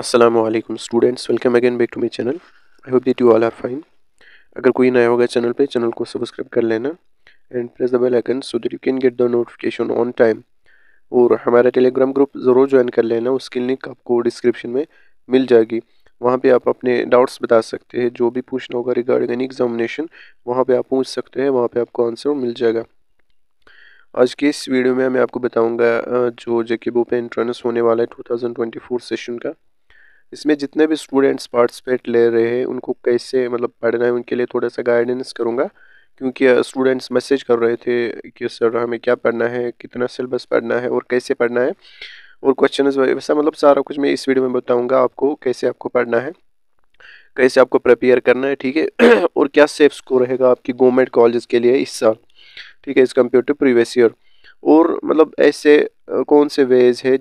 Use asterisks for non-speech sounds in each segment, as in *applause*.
Aslam students welcome again back to my channel I hope that you all are fine अगर कोई नया होगा channel पे चैनल को सब्सक्राइब कर लेना and press the bell icon so that you can get the notification on time और हमारा टेलीग्राम ग्रुप ज़रूर ज्वाइन कर लेना उसकी लिंक आपको डिस्क्रिप्शन में मिल जाएगी वहाँ पे आप अपने डाउट्स बता सकते हैं जो भी पूछना होगा रिगार्डिंग एनी एग्जामिनेशन वहाँ पर आप पूछ सकते हैं वहाँ पर आपको आंसर मिल जाएगा आज के इस वीडियो में मैं आपको बताऊँगा जो जेके पे एंट्रेंस होने वाला है टू सेशन का इसमें जितने भी स्टूडेंट्स पार्टिसिपेट ले रहे हैं उनको कैसे मतलब पढ़ना है उनके लिए थोड़ा सा गाइडेंस करूँगा क्योंकि स्टूडेंट्स मैसेज कर रहे थे कि सर हमें क्या पढ़ना है कितना सिलेबस पढ़ना है और कैसे पढ़ना है और क्वेश्चन वैसा मतलब सारा कुछ मैं इस वीडियो में बताऊँगा आपको कैसे आपको पढ़ना है कैसे आपको प्रपेयर करना है ठीक है *clears throat* और क्या सेफ स्कोर रहेगा आपकी गवर्नमेंट कॉलेज के लिए इस साल ठीक है इस कम्पेयर टू प्रीवियस ईयर और मतलब ऐसे कौन से वेज है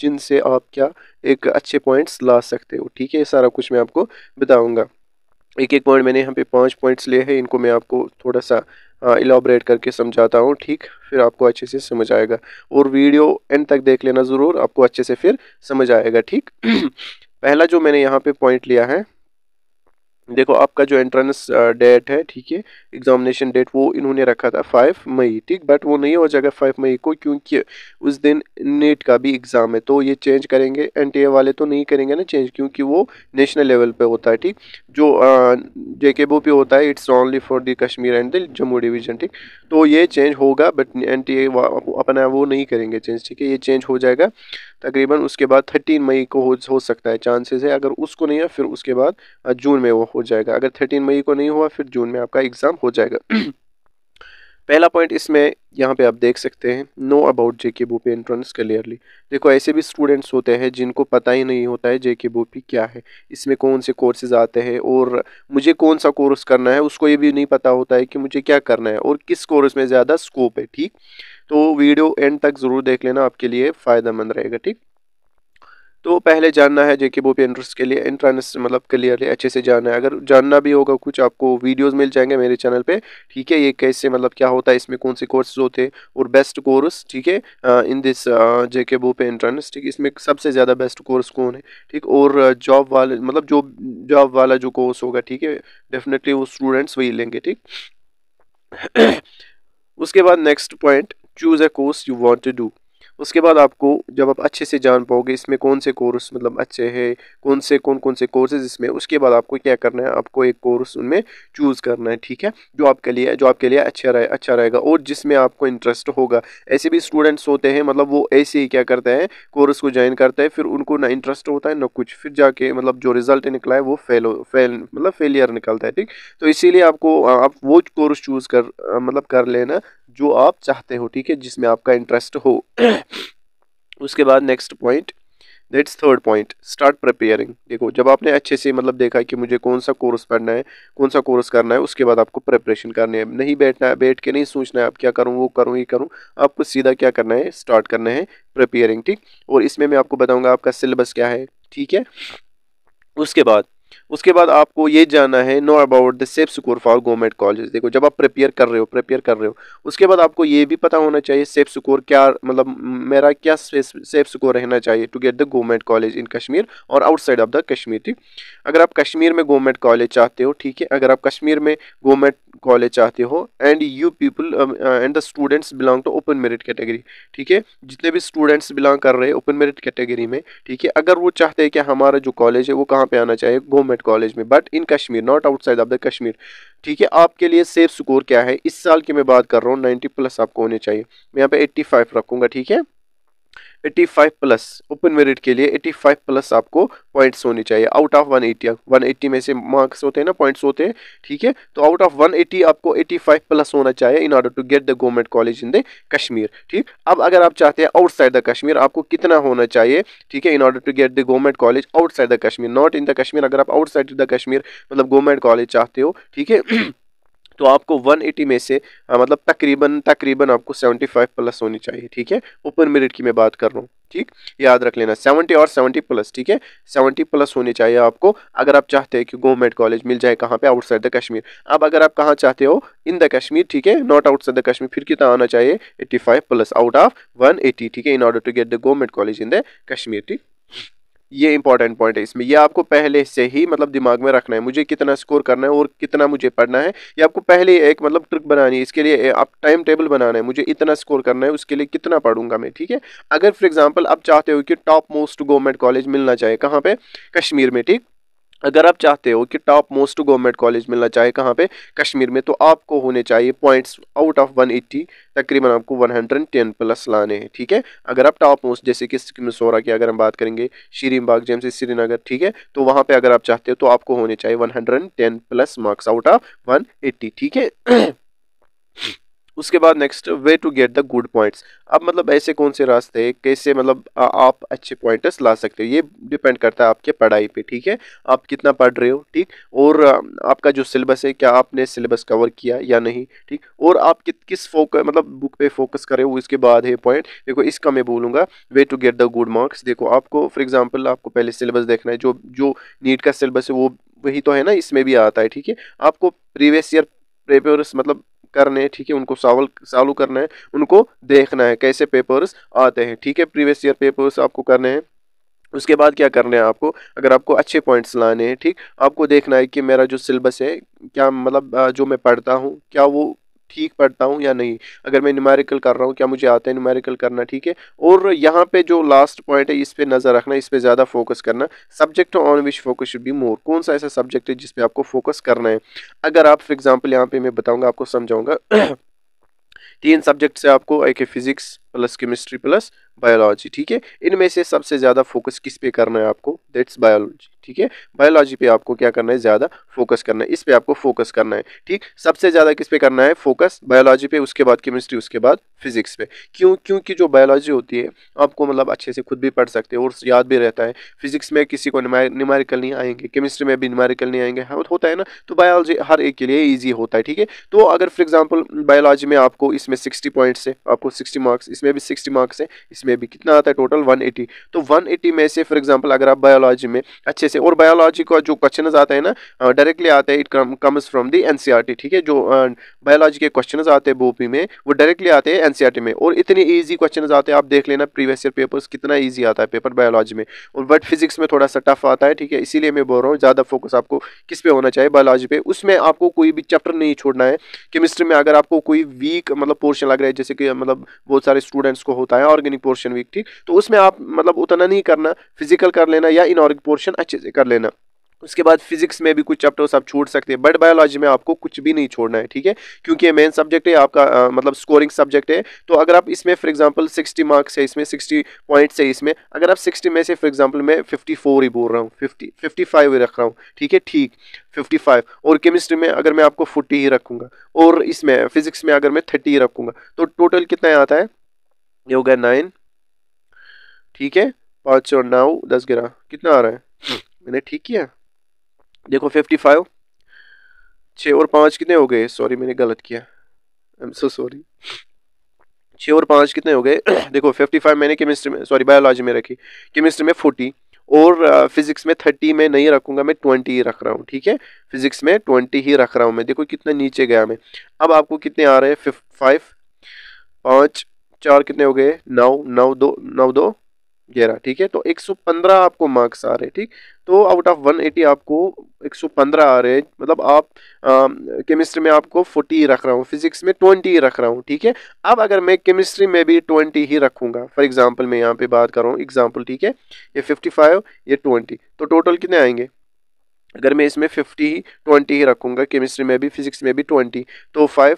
जिनसे आप क्या एक अच्छे पॉइंट्स ला सकते हो ठीक है सारा कुछ मैं आपको बताऊँगा एक एक पॉइंट मैंने यहाँ पे पांच पॉइंट्स लिए हैं इनको मैं आपको थोड़ा सा इलाबरेट हाँ, करके समझाता हूँ ठीक फिर आपको अच्छे से समझ आएगा और वीडियो एंड तक देख लेना ज़रूर आपको अच्छे से फिर समझ आएगा ठीक *clears throat* पहला जो मैंने यहाँ पे पॉइंट लिया है देखो आपका जो एंट्रेंस डेट है ठीक है एग्जामिनेशन डेट वो इन्होंने रखा था फाइव मई ठीक बट वो नहीं हो जाएगा फाइव मई को क्योंकि उस दिन नेट का भी एग्ज़ाम है तो ये चेंज करेंगे एन वाले तो नहीं करेंगे ना चेंज क्योंकि वो नेशनल लेवल पे होता है ठीक जो जे के पे होता है it's only for the Kashmir and the Jammu division ठीक तो ये चेंज होगा बट एन अपना वो नहीं करेंगे चेंज ठीक है ये चेंज हो जाएगा तकरीबन उसके बाद थर्टीन मई को हो, हो सकता है चांसेस है अगर उसको नहीं है फिर उसके बाद जून में वो हो जाएगा अगर थर्टीन मई को नहीं हुआ फिर जून में आपका एग्ज़ाम हो जाएगा *clears throat* पहला पॉइंट इसमें यहाँ पे आप देख सकते हैं नो अबाउट जे के बू पी एंट्रेंस क्लियरली देखो ऐसे भी स्टूडेंट्स होते हैं जिनको पता ही नहीं होता है जे के बू पी क्या है इसमें कौन से कोर्सेज आते हैं और मुझे कौन सा कोर्स करना है उसको ये भी नहीं पता होता है कि मुझे क्या करना है और किस कोर्स में ज़्यादा स्कोप है ठीक तो वीडियो एंड तक ज़रूर देख लेना आपके लिए फ़ायदेमंद रहेगा ठीक तो पहले जानना है जेके बोपी एंट्रेंस के लिए एंट्रेंस मतलब क्लियरली अच्छे से जानना है अगर जानना भी होगा कुछ आपको वीडियोस मिल जाएंगे मेरे चैनल पे ठीक है ये कैसे मतलब क्या होता है इसमें कौन से कोर्सेज होते हैं और बेस्ट कोर्स ठीक है इन दिस जेके बो पे एंट्रेंस ठीक है इसमें सबसे ज़्यादा बेस्ट कोर्स कौन है ठीक और जॉब वाले मतलब जो जॉब वाला जो कोर्स होगा ठीक है डेफिनेटली वो स्टूडेंट्स वही लेंगे ठीक *clears throat* उसके बाद next point choose a course you want to do उसके बाद आपको जब आप अच्छे से जान पाओगे इसमें कौन से कोर्स मतलब अच्छे हैं कौन से कौन कौन से कोर्सेज इसमें उसके बाद आपको क्या करना है आपको एक कोर्स उनमें चूज़ करना है ठीक है जो आपके लिए जो आपके लिए अच्छा रहे अच्छा रहेगा और जिसमें आपको इंटरेस्ट होगा ऐसे भी स्टूडेंट्स होते हैं मतलब वो ऐसे ही क्या करते हैं कोर्स को ज्वाइन करते हैं फिर उनको ना इंटरेस्ट होता है ना कुछ फिर जाके मतलब जो रिजल्ट निकला है वो फेल हो फेल मतलब फेलियर निकलता है ठीक तो इसीलिए आपको आप वो कोर्स चूज़ कर मतलब कर लेना जो आप चाहते हो ठीक है जिसमें आपका इंटरेस्ट हो *clears throat* उसके बाद next point that's third point start preparing देखो जब आपने अच्छे से मतलब देखा कि मुझे कौन सा कोर्स पढ़ना है कौन सा कोर्स करना है उसके बाद आपको प्रिपरेशन करनी है नहीं बैठना है बैठ के नहीं सोचना है आप क्या करूँ वो करूँ ये करूँ आपको सीधा क्या करना है स्टार्ट करना है प्रिपेयरिंग ठीक और इसमें मैं आपको बताऊँगा आपका सिलेबस क्या है ठीक है उसके बाद उसके बाद आपको ये जाना है know about the safe score for government college देखो जब आप प्रिपेयर कर रहे हो प्रिपेयर कर रहे हो उसके बाद आपको ये भी पता होना चाहिए सेफ स्कोर क्या मतलब मेरा क्या सेफ स्कोर रहना चाहिए to get the government college in Kashmir और आउटसाइड ऑफ द कश्मीर ठीक अगर आप कश्मीर में गवर्नमेंट कॉलेज चाहते हो ठीक है अगर आप कश्मीर में गवर्नमेंट कॉलेज चाहते हो and you people and the students belong to open merit category ठीक है जितने भी स्टूडेंट्स बिलोंग कर रहे हैं ओपन मेरिट कैटेगरी में ठीक है अगर वो चाहते हैं कि हमारा जो कॉलेज है वो कहाँ पर आना चाहिए गवर्नमेंट प्राइवेट कॉलेज में but in Kashmir not outside of the Kashmir ठीक है आपके लिए सेफ स्कोर क्या है इस साल की मैं बात कर रहा हूँ नाइन्टी प्लस आपको होने चाहिए मैं यहाँ पे एट्टी फाइव रखूँगा ठीक है 85 प्लस ओपन मेरिट के लिए 85 प्लस आपको पॉइंट्स होने चाहिए आउट ऑफ 180 180 में से मार्क्स होते हैं ना पॉइंट्स होते हैं ठीक है तो आउट ऑफ 180 आपको 85 प्लस होना चाहिए in order to get the government college in the Kashmir ठीक अब अगर आप चाहते हैं आउटसाइड द कश्मीर आपको कितना होना चाहिए ठीक है in order to get the government college outside the Kashmir not in the Kashmir अगर आप आउटसाइड द कश्मीर मतलब गवर्नमेंट कॉलेज चाहते हो ठीक है तो आपको 180 में से आ, हाँ, मतलब तकरीबन तकरीबन आपको 75 प्लस होनी चाहिए ठीक है ओपन मेरिट की मैं बात कर रहा हूँ ठीक याद रख लेना 70 और 70 प्लस ठीक है 70 प्लस होने चाहिए आपको अगर आप चाहते हैं कि गवर्नमेंट कॉलेज मिल जाए कहाँ पे आउटसाइड द कश्मीर अब अगर आप कहाँ चाहते हो इन द कश्मीर ठीक है नॉट आउटसाइड द कश्मीर फिर कितना आना चाहिए 85 प्लस आउट ऑफ 180 ठीक है in order to get the government college in the Kashmir ठीक ये इंपॉर्टेंट पॉइंट है इसमें ये आपको पहले से ही मतलब दिमाग में रखना है मुझे कितना स्कोर करना है और कितना मुझे पढ़ना है ये आपको पहले एक मतलब ट्रिक बनानी है इसके लिए आप टाइम टेबल बनाना है मुझे इतना स्कोर करना है उसके लिए कितना पढ़ूंगा मैं ठीक है अगर फॉर एग्जाम्पल आप चाहते हो कि टॉप मोस्ट गवर्नमेंट कॉलेज मिलना चाहिए कहाँ पर कश्मीर में ठीक अगर आप चाहते हो कि टॉप मोस्ट गवर्नमेंट कॉलेज मिलना चाहे कहाँ पे कश्मीर में तो आपको होने चाहिए पॉइंट्स आउट ऑफ 180 तकरीबन आपको 110 प्लस लाने हैं ठीक है अगर आप टॉप मोस्ट जैसे कि मिसोरा की अगर हम बात करेंगे बाग जैम से श्रीनगर ठीक है तो वहाँ पे अगर आप चाहते हो तो आपको होने चाहिए one plus marks out of one ठीक है उसके बाद next way to get the good points अब मतलब ऐसे कौन से रास्ते हैं कैसे मतलब आ, आप अच्छे पॉइंटर्स ला सकते हो ये डिपेंड करता है आपके पढ़ाई पे ठीक है आप कितना पढ़ रहे हो ठीक और आपका जो सिलेबस है क्या आपने सिलेबस कवर किया या नहीं ठीक और आप कि, किस फोकस मतलब बुक पे फोकस करें हो उसके बाद है पॉइंट देखो इसका मैं बोलूँगा way to get the good marks देखो आपको फॉर एग्जाम्पल आपको पहले सिलेबस देखना है जो जो नीट का सिलेबस है वो वही तो है ना इसमें भी आता है ठीक है आपको प्रीवियस ईयर प्रेपर्स मतलब करने हैं ठीक है उनको सॉल्व सॉल्व करना है उनको देखना है कैसे पेपर्स आते हैं ठीक है प्रीवियस ईयर पेपर्स आपको करने हैं उसके बाद क्या करना है आपको अगर आपको अच्छे पॉइंट्स लाने हैं ठीक आपको देखना है कि मेरा जो सिलेबस है क्या मतलब जो मैं पढ़ता हूँ क्या वो ठीक पढ़ता हूँ या नहीं अगर मैं न्यूमेरिकल कर रहा हूँ क्या मुझे आता है न्यूमेरिकल करना ठीक है और यहाँ पे जो लास्ट पॉइंट है इस पर नज़र रखना इस पर ज़्यादा फोकस करना subject on which focus should be more कौन सा ऐसा सब्जेक्ट है जिस आपको फोकस करना है अगर आप फॉर एग्ज़ाम्पल यहाँ पे मैं बताऊँगा आपको समझाऊँगा *clears throat* तीन सब्जेक्ट से आपको एक physics plus chemistry plus biology ठीक है इनमें से सबसे ज़्यादा फोकस किस पे करना है आपको दैट्स बायोलॉजी ठीक है बायोलॉजी पे आपको क्या करना है ज़्यादा फोकस करना है इस पे आपको फोकस करना है ठीक सबसे ज़्यादा किस पे करना है फोकस बायोलॉजी पे उसके बाद केमिस्ट्री उसके बाद फिजिक्स पे क्यों क्योंकि जो बायोलॉजी होती है आपको मतलब अच्छे से खुद भी पढ़ सकते हैं और याद भी रहता है फिजिक्स में किसी को निमारिकल नहीं आएंगे केमिस्ट्री में भी निमारिकल नहीं आएंगे हाँ होता है ना तो बायोलॉजी हर एक के लिए ईजी होता है ठीक है तो अगर फॉर एग्जाम्पल बायोलॉजी में आपको इसमें सिक्सटी पॉइंट्स है आपको सिक्सटी मार्क्स इसमें भी सिक्सटी मार्क्स है इसमें में भी कितना आता है टोटल 180 तो 180 में से फॉर एग्जांपल अगर आप बायोलॉजी में अच्छे से और बायोलॉजी का जो क्वेश्चन आते हैं ना डायरेक्टली आते हैं it comes from the N ठीक है जो बायोलॉजी के क्वेश्चन आते हैं बोपी में वो डायरेक्टली आते हैं एन e में और इतने ईजी क्वेश्चन आते हैं आप देख लेना प्रीवियस ईयर पेपर्स कितना ईजी आता है पेपर बायोलॉजी में और बट फिजिक्स में थोड़ा सा टफ आता है ठीक है इसीलिए मैं बोल रहा हूँ ज़्यादा फोकस आपको किस पे होना चाहिए बायोलॉजी पे उसमें आपको कोई भी चैप्टर नहीं छोड़ना है केमिस्ट्री में अगर आपको कोई वीक मतलब पोर्शन लग रहा है जैसे कि मतलब बहुत सारे स्टूडेंट्स को होता है ऑर्गेनिक पोर्शन पोर्शन वीक ठीक तो उसमें आप मतलब उतना नहीं करना फिजिकल कर लेना या इनऑर्गिक पोर्शन अच्छे से कर लेना उसके बाद फिजिक्स में भी कुछ चैप्टर्स आप छोड़ सकते हैं बट बायोलॉजी में आपको कुछ भी नहीं छोड़ना है ठीक है क्योंकि ये मेन सब्जेक्ट है आपका आ, मतलब स्कोरिंग सब्जेक्ट है तो अगर आप इसमें फॉर एग्जांपल 60 मार्क्स है इसमें 60 पॉइंट्स है इसमें अगर आप 60 में से फॉर एग्जांपल मैं 54 ही बोल रहा हूँ फिफ्टी फिफ्टी ही रख रहा हूँ ठीक है ठीक फिफ्टी और केमिस्ट्री में अगर मैं आपको फोर्टी ही रखूँगा और इसमें फिजिक्स में अगर मैं थर्टी ही रखूँगा तो टोटल कितना आता है ये हो गया नाइन ठीक है पाँच सौ नौ दस ग्यारह कितना आ रहा है हम्म। मैंने ठीक किया देखो फिफ्टी फाइव छः और पाँच कितने हो गए सॉरी मैंने गलत किया आई एम सो सॉरी छः और पाँच कितने हो गए *clears throat* देखो फिफ्टी फाइव मैंने केमिस्ट्री में सॉरी बायोलॉजी में रखी केमिस्ट्री में फोर्टी और फिज़िक्स uh, में थर्टी में नहीं रखूँगा मैं ट्वेंटी ही रख रहा हूँ ठीक है फिज़िक्स में ट्वेंटी ही रख रहा हूँ मैं देखो कितना नीचे गया मैं अब आपको कितने आ रहे हैं फाइव पाँच चार कितने हो गए नौ नौ दो नौ दो ग्यारह ठीक है तो 115 आपको मार्क्स आ रहे हैं ठीक तो आउट ऑफ 180 आपको 115 आ रहे हैं मतलब आप केमिस्ट्री में आपको 40 रख रहा हूँ फिजिक्स में 20 रख रहा हूँ ठीक है अब अगर मैं केमिस्ट्री में भी 20 ही रखूँगा फॉर एग्जांपल मैं यहाँ पे बात कर रहा हूँ एग्जाम्पल ठीक है ये 55 ये 20 तो टोटल कितने आएंगे अगर मैं इसमें फिफ्टी ही ट्वेंटी ही रखूँगा केमिस्ट्री में भी फिजिक्स में भी ट्वेंटी तो फाइव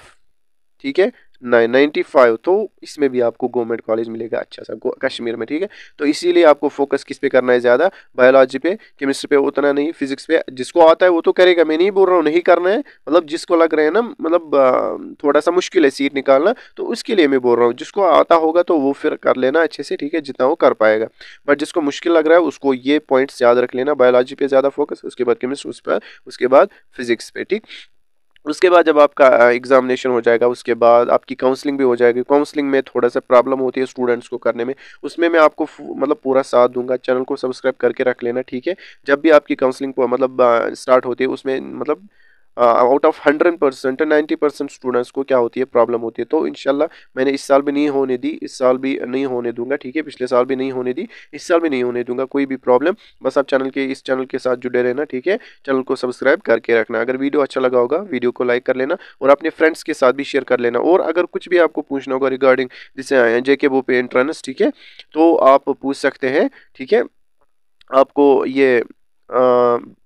ठीक है नाइन नाइन्टी फाइव तो इसमें भी आपको गवर्नमेंट कॉलेज मिलेगा अच्छा सा कश्मीर में ठीक है तो इसीलिए आपको फोकस किस पे करना है ज़्यादा बायोलॉजी पे केमिस्ट्री पे उतना नहीं फिजिक्स पे जिसको आता है वो तो करेगा मैं नहीं बोल रहा हूँ नहीं करना है मतलब जिसको लग रहा है ना मतलब थोड़ा सा मुश्किल है सीट निकालना तो उसके लिए मैं बोल रहा हूँ जिसको आता होगा तो वो फिर कर लेना अच्छे से ठीक है जितना वो कर पाएगा बट जिसको मुश्किल लग रहा है उसको ये पॉइंट्स याद रख लेना बायोलॉजी पे ज़्यादा फोकस उसके बाद केमिस्ट्री उस पर उसके बाद फिजिक्स पे ठीक उसके बाद जब आपका एग्जामिनेशन हो जाएगा उसके बाद आपकी काउंसलिंग भी हो जाएगी काउंसलिंग में थोड़ा सा प्रॉब्लम होती है स्टूडेंट्स को करने में उसमें मैं आपको मतलब पूरा साथ दूंगा चैनल को सब्सक्राइब करके रख लेना ठीक है जब भी आपकी काउंसलिंग मतलब स्टार्ट होती है उसमें मतलब out of hundred percent ninety percent students को क्या होती है प्रॉब्लम होती है तो इनशाला मैंने इस साल भी नहीं होने दी इस साल भी नहीं होने दूंगा ठीक है पिछले साल भी नहीं होने दी इस साल भी नहीं होने दूंगा कोई भी प्रॉब्लम बस आप चैनल के इस चैनल के साथ जुड़े रहना ठीक है चैनल को सब्सक्राइब करके रखना अगर वीडियो अच्छा लगा होगा वीडियो को लाइक कर लेना और अपने फ्रेंड्स के साथ भी शेयर कर लेना और अगर कुछ भी आपको पूछना होगा रिगार्डिंग जिसे आए हैं जेके वो पे एंट्रेंस ठीक है तो आप पूछ सकते हैं ठीक है आपको ये आ, uh,